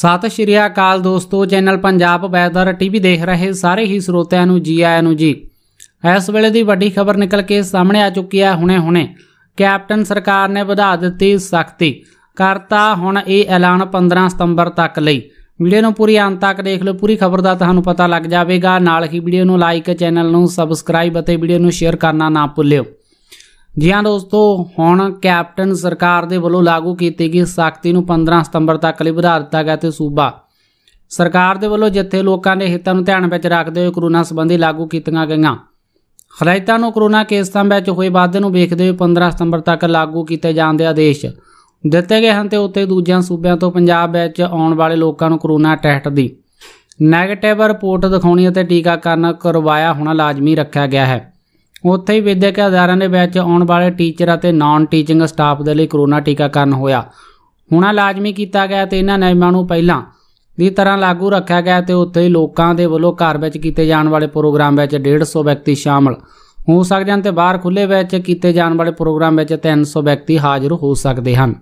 ਸਤਿ ਸ਼੍ਰੀ ਅਕਾਲ ਦੋਸਤੋ channel Punjab weather TV ਦੇਖ ਰਹੇ ਸਾਰੇ ਹੀ ਸਰੋਤਿਆਂ ਨੂੰ ਜੀ ਆਇਆਂ ਨੂੰ ਜੀ ਇਸ ਵੇਲੇ ਦੀ ਵੱਡੀ ਖਬਰ ਨਿਕਲ ਕੇ ਸਾਹਮਣੇ ਆ ਚੁੱਕੀ ਹੈ ਹੁਣੇ-ਹੁਣੇ ਕੈਪਟਨ ਸਰਕਾਰ ਨੇ ਵਧਾ ਦਿੱਤੀ ਸਖਤੀ ਕਰਤਾ ਹੁਣ ਇਹ ਐਲਾਨ 15 ਸਤੰਬਰ ਤੱਕ ਲਈ ਵੀਡੀਓ ਨੂੰ ਪੂਰੀ ਅੰਤ ਤੱਕ ਦੇਖ ਲਓ ਪੂਰੀ ਖਬਰ ਦਾ ਤੁਹਾਨੂੰ ਪਤਾ ਲੱਗ ਜਾਵੇਗਾ ਨਾਲ ਹੀ ਵੀਡੀਓ ਨੂੰ ਲਾਈਕ ਚੈਨਲ ਨੂੰ ਸਬਸਕ੍ਰਾਈਬ ਅਤੇ ਵੀਡੀਓ ਨੂੰ ਸ਼ੇਅਰ ਕਰਨਾ ਨਾ ਭੁੱਲਿਓ ਜੀ ਹਾਂ ਦੋਸਤੋ ਹੁਣ ਕੈਪਟਨ ਸਰਕਾਰ ਦੇ ਵੱਲੋਂ ਲਾਗੂ ਕੀਤੀ ਗਈ ਸਖਤੀ ਨੂੰ 15 ਸਤੰਬਰ ਤੱਕ ਲਈ ਵਧਾ ਦਿੱਤਾ ਗਿਆ ਤੇ ਸੂਬਾ ਸਰਕਾਰ ਦੇ ਵੱਲੋਂ ਜਿੱਥੇ ਲੋਕਾਂ ਦੇ ਹਿੱਤਾਂ ਨੂੰ ਧਿਆਨ ਵਿੱਚ ਰੱਖਦੇ ਹੋਏ ਕਰੋਨਾ ਸੰਬੰਧੀ ਲਾਗੂ ਕੀਤੀਆਂ ਗਈਆਂ ਖਰਾਇਤਾ ਨੂੰ ਕਰੋਨਾ ਕੇਸਾਂ ਵਿੱਚ ਹੋਏ ਵਾਧੇ ਨੂੰ ਵੇਖਦੇ ਹੋਏ 15 ਸਤੰਬਰ ਤੱਕ ਲਾਗੂ ਕੀਤੇ ਜਾਣ ਦੇ ਆਦੇਸ਼ ਦਿੱਤੇ ਗਏ ਹਨ ਤੇ ਉੱਤੇ ਦੂਜਿਆਂ ਸੂਬਿਆਂ ਤੋਂ ਪੰਜਾਬ ਵਿੱਚ ਆਉਣ ਵਾਲੇ ਲੋਕਾਂ ਨੂੰ ਕਰੋਨਾ ਟੈਸਟ ਦੀ ਨੈਗੇਟਿਵ ਰਿਪੋਰਟ ਦਿਖਾਉਣੀ ਅਤੇ ਟੀਕਾਕਰਨ ਕਰਵਾਇਆ ਹੋਣਾ ਲਾਜ਼ਮੀ ਰੱਖਿਆ ਗਿਆ ਹੈ ਉੱਥੇ ਹੀ ਵਿਦਿਅਕ ਅਦਾਰਿਆਂ ਦੇ ਵਿੱਚ ਆਉਣ ਵਾਲੇ ਟੀਚਰ ਅਤੇ ਨਾਨ ਟੀਚਿੰਗ ਸਟਾਫ ਦੇ ਲਈ ਕਰੋਨਾ ਟੀਕਾਕਰਨ ਹੋਇਆ ਹੁਣਾ ਲਾਜ਼ਮੀ ਕੀਤਾ ਗਿਆ ਤੇ ਇਹਨਾਂ ਨਿਯਮਾਂ ਨੂੰ ਪਹਿਲਾਂ ਦੀ ਤਰ੍ਹਾਂ ਲਾਗੂ ਰੱਖਿਆ ਗਿਆ ਤੇ ਉੱਥੇ ਹੀ ਲੋਕਾਂ ਦੇ ਵੱਲੋਂ ਘਰ ਵਿੱਚ ਕੀਤੇ ਜਾਣ ਵਾਲੇ ਪ੍ਰੋਗਰਾਮ ਵਿੱਚ 150 ਵਿਅਕਤੀ ਸ਼ਾਮਲ ਹੋ ਸਕਦੇ ਹਨ ਤੇ ਬਾਹਰ ਖੁੱਲੇ ਵਿੱਚ ਕੀਤੇ ਜਾਣ ਵਾਲੇ ਪ੍ਰੋਗਰਾਮ ਵਿੱਚ 300 ਵਿਅਕਤੀ ਹਾਜ਼ਰ ਹੋ ਸਕਦੇ ਹਨ